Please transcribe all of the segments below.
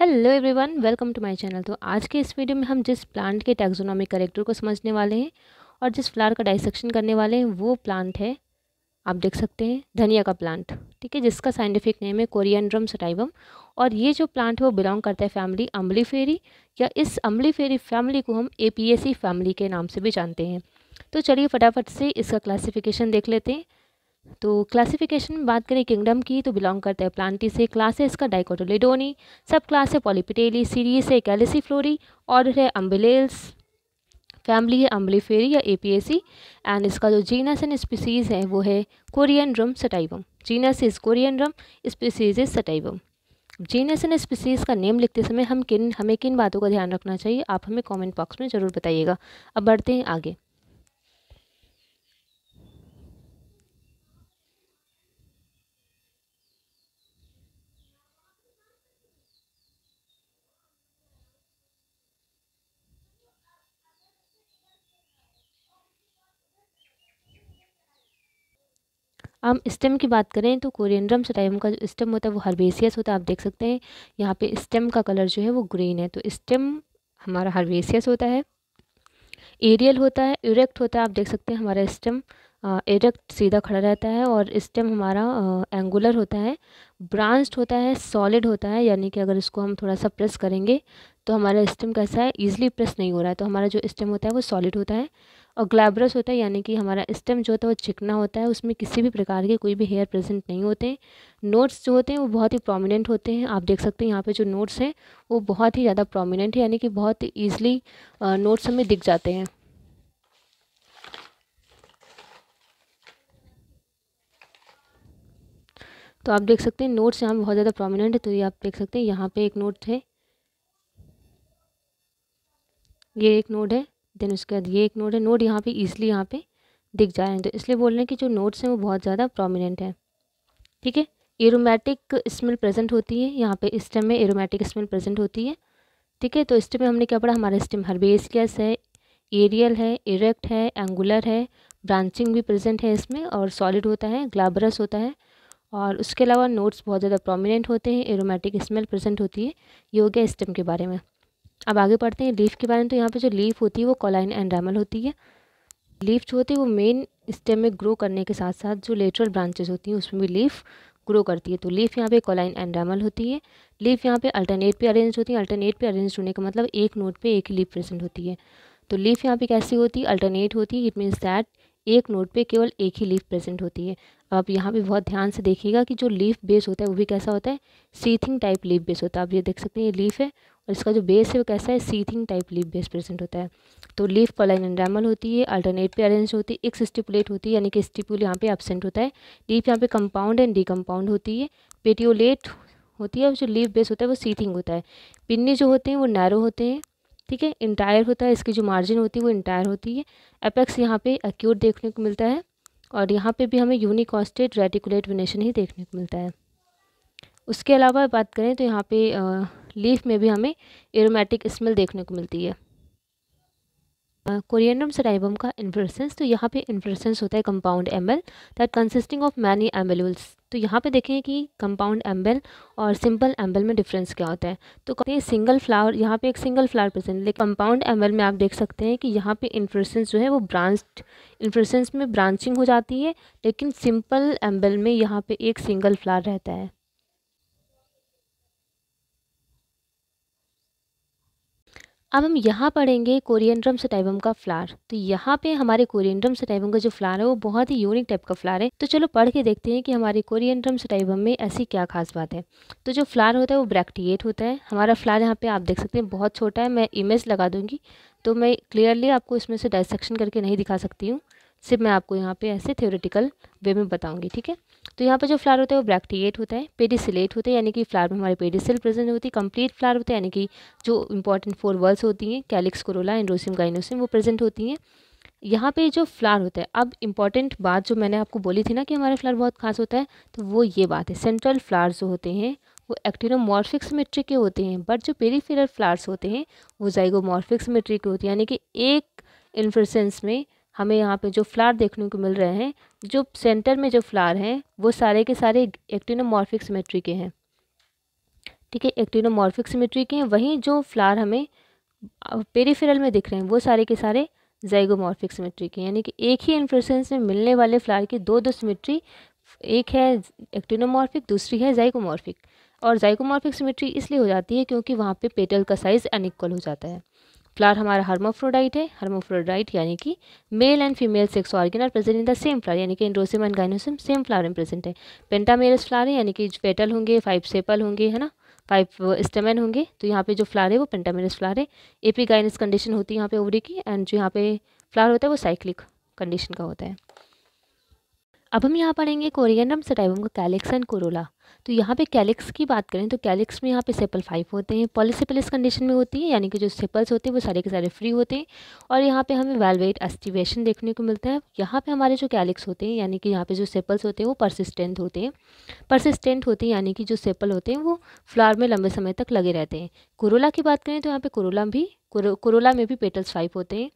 hello everyone welcome to my channel तो आज के इस वीडियो में हम जिस प्लांट के टैक्सोनॉमिक करेक्टर को समझने वाले हैं और जिस फ्लावर का डाइसेक्शन करने वाले हैं वो प्लांट है आप देख सकते हैं धनिया का प्लांट ठीक है जिसका साइंटिफिक नेम है कोरियनड्रम सटाइवम और ये जो प्लांट है वो बिलोंग करता है फैमिली अम्बली फेरी या इस अम्बली फेरी फैमिली को हम ए फैमिली के नाम से भी जानते हैं तो चलिए फटाफट से इसका क्लासिफिकेशन देख लेते हैं तो क्लासिफिकेशन में बात करें किंगडम की तो बिलोंग करता है प्लांटी से क्लास है इसका डाइकोटोलेडोनी सब क्लास है पॉलीपिटेली सीरीज है कैलिसी फ्लोरी ऑर्डर है अम्बिलेल्स फैमिली है अम्बलीफेरी या एपीएसी एंड इसका जो जीनस एंड स्पीसीज़ है वो है Coriandrum sativum genus is Coriandrum species is sativum genus and species का नेम लिखते समय हम किन हमें किन बातों का ध्यान रखना चाहिए आप हमें कमेंट बॉक्स में ज़रूर बताइएगा अब बढ़ते हैं आगे हम स्टेम की बात करें तो कोरियनड्रम सटाइम का जो स्टेम होता है वो हर्बेसियस होता है आप देख सकते हैं यहाँ पे स्टेम का कलर जो है वो ग्रीन है तो स्टेम हमारा हर्बेसियस होता है एरियल होता है इरेक्ट होता है आप देख सकते हैं हमारा स्टेम इरेक्ट सीधा खड़ा रहता है और स्टेम हमारा एंगुलर होता है ब्रांच्ड होता है सॉलिड होता है यानी कि अगर इसको हम थोड़ा सा प्रेस करेंगे तो हमारा स्टेम कैसा है ईजिली प्रेस नहीं हो रहा है तो हमारा जो स्टेम होता है वो सॉलिड होता है और ग्लैबरस होता है यानी कि हमारा स्टेम जो होता है वो चिकना होता है उसमें किसी भी प्रकार के कोई भी हेयर प्रेजेंट नहीं होते नोट्स जो होते हैं वो बहुत ही प्रोमिनेंट होते हैं आप देख सकते हैं यहाँ पे जो नोट्स हैं वो बहुत ही ज़्यादा प्रोमिनेंट है यानी कि बहुत ईजिली नोट्स हमें दिख जाते हैं तो आप देख सकते हैं नोट्स यहाँ बहुत ज़्यादा प्रोमिनेंट है तो ये आप देख सकते हैं यहाँ पे एक नोट है ये एक नोट है देन उसके बाद ये एक नोड है नोड यहाँ पे ईजिली यहाँ पे दिख जा रहे हैं तो इसलिए बोल रहे हैं कि जो नोट्स हैं वो बहुत ज़्यादा प्रोमिनेंट हैं ठीक है एरोमेटिक स्मेल प्रेजेंट होती है यहाँ पे स्टेम में एरोमेटिक स्मेल प्रेजेंट होती है ठीक है तो स्टेम में हमने क्या पढ़ा हमारा स्टेम हर्बेसियस है एरियल है इरेक्ट है एंगुलर है ब्रांचिंग भी प्रेजेंट है इसमें और सॉलिड होता है ग्लाबरस होता है और उसके अलावा नोट्स बहुत ज़्यादा प्रोमिनेंट होते हैं एरोमेटिक स्मेल प्रेजेंट होती है ये हो गया स्टेम के बारे में अब आगे पढ़ते हैं लीफ के बारे में तो यहाँ पे जो लीफ होती है वो कॉलाइन एंड्रामल होती है लीफ जो होती है वो मेन स्टेम में ग्रो करने के साथ साथ जो लेटरल ब्रांचेस होती हैं उसमें भी लीफ ग्रो करती है तो लीफ यहाँ पे कॉलाइन एंड्रामल होती है लीफ यहाँ पे अल्टरनेट पे अरेंज होती है अल्टरनेट पे अरेंज होने का मतलब एक नोट पे एक ही लीफ प्रेजेंट होती है तो लीफ यहाँ पे कैसी होती है अल्टरनेट होती है इट मीन्स दैट एक नोट पे केवल एक ही लीफ प्रेजेंट होती है आप यहाँ पे बहुत ध्यान से देखिएगा कि जो लीफ बेस होता है वो भी कैसा होता है सीथिंग टाइप लीफ बेस होता है आप ये देख सकते हैं ये लीफ है और इसका जो बेस है वो कैसा है sheathing type leaf base present होता है तो लीफ पलाइन एंड्रामल होती है अल्टरनेट पे अरेंज होती है एक स्टिपुलेट होती है यानी कि स्टिपुल यहाँ पे एबसेंट होता है लीफ यहाँ पे कंपाउंड एंड कम्पाउंड होती है पेटियोलेट होती है और जो लीफ बेस होता है वो सीथिंग होता है पिन्नी जो होते हैं वो नैरो होते हैं ठीक है इंटायर होता है इसकी जो मार्जिन होती है वो इंटायर होती है अपेक्स यहाँ पे एक्यूट देखने को मिलता है और यहाँ पे भी हमें यूनिकॉस्टेड रेटिकुलेट वेनेशन ही देखने को मिलता है उसके अलावा बात करें तो यहाँ पे लीफ में भी हमें एरोमेटिक स्मेल देखने को मिलती है कोरियनम सराइबम का इन्फ्लोरेसेंस तो यहाँ पे इन्फ्लोरेसेंस होता है compound umbel that consisting of many umbels तो यहाँ पे देखें कि कंपाउंड एम्बल और सिंपल एम्बल में डिफरेंस क्या होता है तो कहते हैं सिंगल फ्लावर यहाँ पे एक सिंगल फ्लावर प्रेजेंट लेकिन कंपाउंड एम्बल में आप देख सकते हैं कि यहाँ पे इन्फ्लोरेसेंस जो है वो ब्रांच इन्फ्लोरेसेंस में ब्रांचिंग हो जाती है लेकिन सिंपल एम्बल में यहाँ पर एक सिंगल फ्लावर रहता है अब हम यहाँ पढ़ेंगे कोरियनड्रम सेटाइबम का फ्लार तो यहाँ पे हमारे कोरियनड्रम सटाइवम का जो फ्लार है वो बहुत ही यूनिक टाइप का फ्लार है तो चलो पढ़ के देखते हैं कि हमारे कोरियनड्रम सटाइवम में ऐसी क्या खास बात है तो जो फ्लार होता है वो ब्रैक्टिएट होता है हमारा फ्लार यहाँ पे आप देख सकते हैं बहुत छोटा है मैं इमेज लगा दूँगी तो मैं क्लियरली आपको इसमें से डायसेक्शन करके नहीं दिखा सकती हूँ सिर्फ मैं आपको यहाँ पे ऐसे थ्योरेटिकल वे में बताऊँगी ठीक है तो यहाँ पर जो फ्लावर होता है वो ब्रैक्टिएट होता है पेडिसिलेट होता है यानी कि फ्लावर में हमारे पेडिसिल प्रेजेंट होती है कंप्लीट फ्लावर होता है यानी कि जो इंपॉर्टेंट फोर वर्ल्स होती हैं कैलिक्स कोरोला एंड्रोसियम गाइनोसिम वो प्रेजेंट होती हैं यहाँ पे जो फ्लावर होता है अब इम्पॉर्टेंट बात जो मैंने आपको बोली थी ना कि हमारा फ्लावर बहुत खास होता है तो वो ये बात है सेंट्रल फ्लावर जो होते हैं वो एक्टिनोमॉर्फिक सिमेट्री के होते हैं बट जो पेरीफेरल फ्लावर्स होते हैं वो जाइगोमॉर्फिक सिमेट्री के होते हैं यानी कि एक इन्फ्रेसेंस में हमें यहाँ पे जो फ्लावर देखने को मिल रहे हैं जो सेंटर में जो फ्लावर हैं वो सारे के सारे एक्टिनोमॉर्फिक सिमेट्री के हैं ठीक है एक्टिनोमॉर्फिक सिमेट्री के हैं वहीं जो फ्लावर हमें पेरीफेरल में दिख रहे हैं वो सारे के सारे जैगोमॉर्फिक सिमेट्री के यानी कि एक ही इन्फ्लुसेंस में मिलने वाले फ्लावर की दो दो सिमेट्री एक है एक्टिनोमॉर्फिक दूसरी है जैगोमॉर्फिक और जाइकोमॉर्फिक सिमेट्री इसलिए हो जाती है क्योंकि वहाँ पे पेटल का साइज़ अनिक्वल हो जाता है फ्लावर हमारा हर्मोफ्रोडाइट है हर्मोफ्रोडाइट यानी कि male and female sex organ are present in the same flower यानी कि androecium and gynoecium same flower में प्रेजेंट है पेंटामेरस फ्लावर है यानी कि पेटल होंगे फाइव सेपल होंगे है ना फाइव स्टेमन uh, होंगे तो यहाँ पे जो फ्लावर है वो पेंटामेरस फ्लावर है एपीगाइनस कंडीशन होती है यहाँ पे ओवरी की एंड जो यहाँ पे फ्लावर होता है वो साइक्लिक कंडीशन का होता है अब हम यहाँ पढ़ेंगे कोरियनम सटाइवम का कैलिक्स एंड कोरोला तो यहाँ पे कैलिक्स की बात करें तो कैलिक्स में यहाँ पे सेपल फाइव होते हैं पॉलिसिपलिस कंडीशन में होती है यानी कि जो सेपल्स होते हैं वो सारे के सारे फ्री होते हैं और यहाँ पे हमें वेलवेट एस्टिवेशन देखने को मिलता है यहाँ पे हमारे जो कैलिक्स होते हैं यानी कि यहाँ पे जो सेपल्स होते हैं वो परसिस्टेंट होते हैं परसिस्टेंट होते हैं यानी कि जो सेपल होते हैं वो फ्लावर में लंबे समय तक लगे रहते हैं कोरोला की बात करें तो यहाँ पर कोरोला भी कोरोला में भी पेटल्स फाइव होते हैं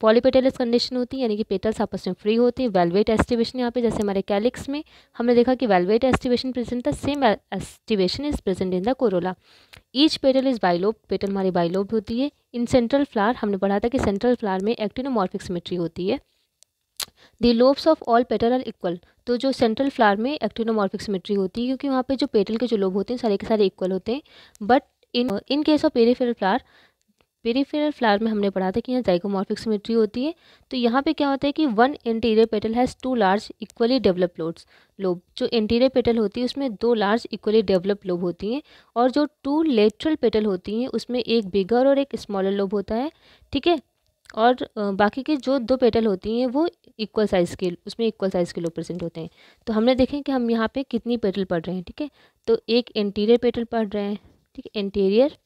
पॉलीपेटेलस कंडीशन होती है यानी कि पेटल्स आपस में फ्री होते हैं वेलवेट एस्टिवेशन यहाँ पे जैसे हमारे कैलिक्स में हमने देखा कि वेलवेट एस्टिवेशन प्रेजेंट था same aestivation is present in the corolla each petal is bilobe petal हमारी बाइलोब होती है इन सेंट्रल फ्लावर हमने पढ़ा था कि सेंट्रल फ्लावर में एक्टिनोमॉर्फिक सिमेट्री होती है the lobes of all petal are equal तो जो सेंट्रल फ्लावर में एक्टिनोमॉर्फिक सिमेट्री होती है क्योंकि वहाँ पे जो पेटल के जो लोब होते हैं सारे के सारे इक्वल होते हैं but in in case of peripheral flower peripheral flower में हमने पढ़ा था कि यहाँ जाइकोमॉर्फिक सिमेट्री होती है तो यहाँ पे क्या होता है कि one interior petal has two large equally develop lobes lobe जो इंटीरियर पेटल होती है उसमें दो लार्ज इक्वली डेवलप लोब होती हैं और जो टू लेटरल पेटल होती हैं उसमें एक बिगर और एक स्मॉलर लोब होता है ठीक है और बाकी के जो दो पेटल होती हैं वो इक्वल साइज़ के उसमें इक्वल साइज़ के लोग प्रेजेंट होते हैं तो हमने देखें कि हम यहाँ पे कितनी पेटल पढ़ रहे हैं ठीक है तो एक इंटीरियर पेटल पढ़ रहे हैं ठीक है इंटीरियर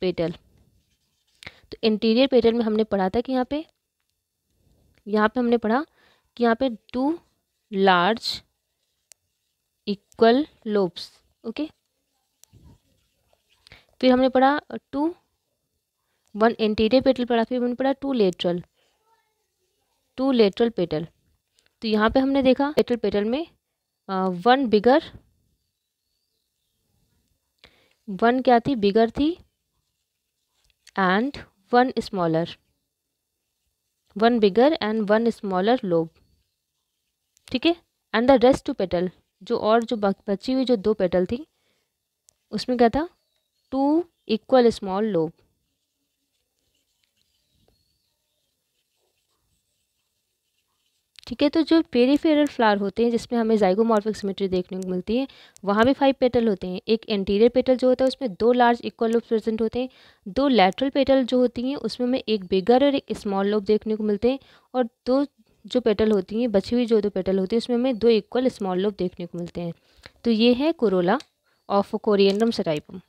पेटल तो इंटीरियर पेटर्न में हमने पढ़ा था कि यहाँ पे यहाँ पे हमने पढ़ा कि यहाँ पे two large equal lobes okay फिर हमने पढ़ा टू वन इंटीरियर पेटल पढ़ा फिर हमने पढ़ा two lateral two lateral petal तो यहाँ पे हमने देखा लेटरल पेटल में वन बिगर वन क्या थी बिगर थी and one smaller one bigger and one smaller lobe ठीक है and the rest two petal जो और जो बची हुई जो दो पेटल थी उसमें क्या था टू इक्वल स्मॉल लोब ठीक है तो जो पेरीफेरल फ्लावर होते हैं जिसमें हमें जाइगोमॉर्फिक सिमेट्री देखने को मिलती है वहाँ भी फाइव पेटल होते हैं एक एंटीरियर पेटल जो होता है उसमें दो लार्ज इक्वल लोब प्रेजेंट होते हैं दो लेटरल पेटल जो होती हैं उसमें हमें एक बिगर और एक स्मॉल लोब देखने को मिलते हैं और दो जो पेटल होती हैं बची हुई जो दो पेटल होती है उसमें हमें दो इक्वल स्मॉल लोब देखने को मिलते हैं तो ये है कोरोला ऑफ कोरियनडम सराइपम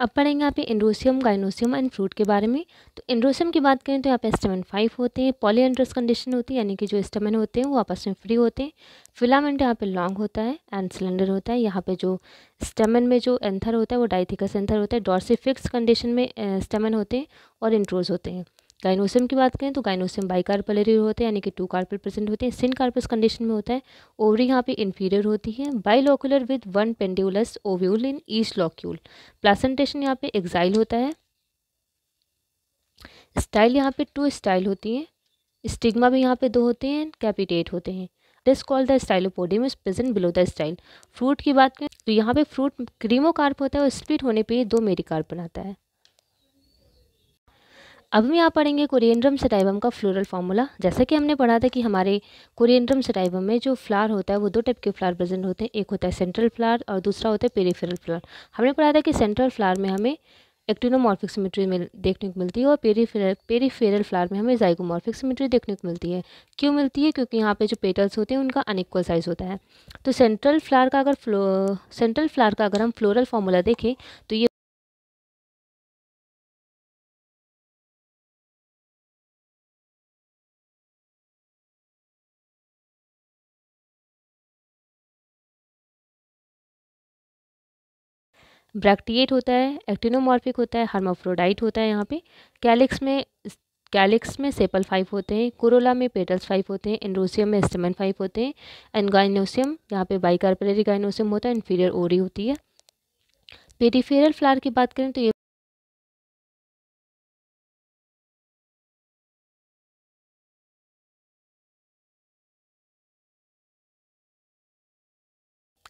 अब पढ़ेंगे यहाँ पे इंड्रोसियम गाइनोसियम एंड फ्रूट के बारे में तो इंड्रोसियम की बात करें तो यहाँ पे स्टेमन फाइव होते हैं पॉलीएंड्रस कंडीशन होती है यानी कि जो स्टेमन होते हैं वो आपस में फ्री होते हैं फिलामेंट यहाँ पे लॉन्ग होता है एंड सिलेंडर होता है यहाँ पे जो स्टेमन में जो एंथर होता है वो डाइथिकस एंथर होता है डॉर्सी फिक्स कंडीशन में स्टेमन होते हैं और इंट्रोज होते हैं गाइनोसियम की बात करें तो गाइनोसियम बाई होते हैं यानी कि टू कार्पल प्रेजेंट होते हैं सिन कार्पस कंडीशन में होता है ओवरी यहाँ पे इन्फीरियर होती है bilocular with one pendulous ovule in each locule placentation यहाँ पे एग्जाइल होता है स्टाइल यहाँ पे टू स्टाइल होती हैं स्टिग्मा भी यहाँ पे दो होते हैं कैपिटेट होते हैं this call the stylopodium is present below the style fruit की बात करें तो यहाँ पे फ्रूट क्रीमोकार्प होता है और स्प्लिट होने पे दो मेरी बनाता है अब हम यहाँ पढ़ेंगे कुरियनड्रम सेटाइबम का फ्लोरल फार्मूला जैसा कि हमने पढ़ा था कि हमारे कुरियनड्रम सेटाइबम में जो फ्लावर होता है वो दो टाइप के फ्लावर प्रेजेंट होते हैं एक होता है सेंट्रल फ्लावर और दूसरा होता है पेरीफेरल फ्लावर हमने पढ़ा था कि सेंट्रल फ्लावर में हमें एक्टिनोमॉर्फिक सिमेट्री मिल देखने को मिलती है और पेरीफेरल पेरीफेरल फ्लावर में हमें जाइगोमॉर्फिक सिमेट्री देखने को मिलती है क्यों मिलती है क्योंकि यहाँ पे जो पेटल्स होते हैं उनका अनइक्वल साइज़ होता है तो सेंट्रल फ्लावर का अगर फ्लो सेंट्रल फ्लावर का अगर हम फ्लोरल फार्मूला देखें तो ये ब्रैक्टिएट होता है एक्टिनोमॉर्फिक होता है हार्मोफ्रोडाइट होता है यहाँ पे कैलिक्स में कैलिक्स में सेपल फाइव होते हैं कोरोला में पेटल्स फाइव होते हैं एंड्रोसियम में स्टेमन फाइव होते हैं एनगाइनोसियम यहाँ पे बाइकार्पलरी गाइनोसियम होता है इन्फीरियर ओरी होती है पेरीफेरल फ्लावर की बात करें तो ये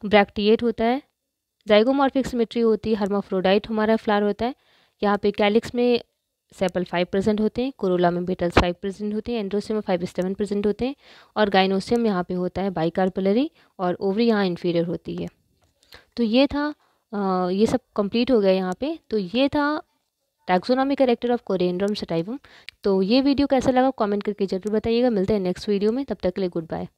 ब्रैक्टिएट होता है जाइगोमॉर्फिक सिमेट्री होती है हर्माफ्रोडाइट हमारा फ्लावर होता है यहाँ पे कैलिक्स में सेपल फाइव प्रेजेंट होते हैं कोरोला में बेटल्स फाइव प्रेजेंट होते हैं एंड्रोसियम में फाइव सेवन प्रेजेंट होते हैं और गाइनोसियम यहाँ पे होता है बाइकार्पलरी और ओवरी यहाँ इन्फीरियर होती है तो ये था आ, ये सब कंप्लीट हो गया यहाँ पे तो ये था taxonomy character of Coriandrum sativum तो ये वीडियो कैसा लगा कॉमेंट करके जरूर बताइएगा मिलते हैं नेक्स्ट वीडियो में तब तक के लिए गुड बाय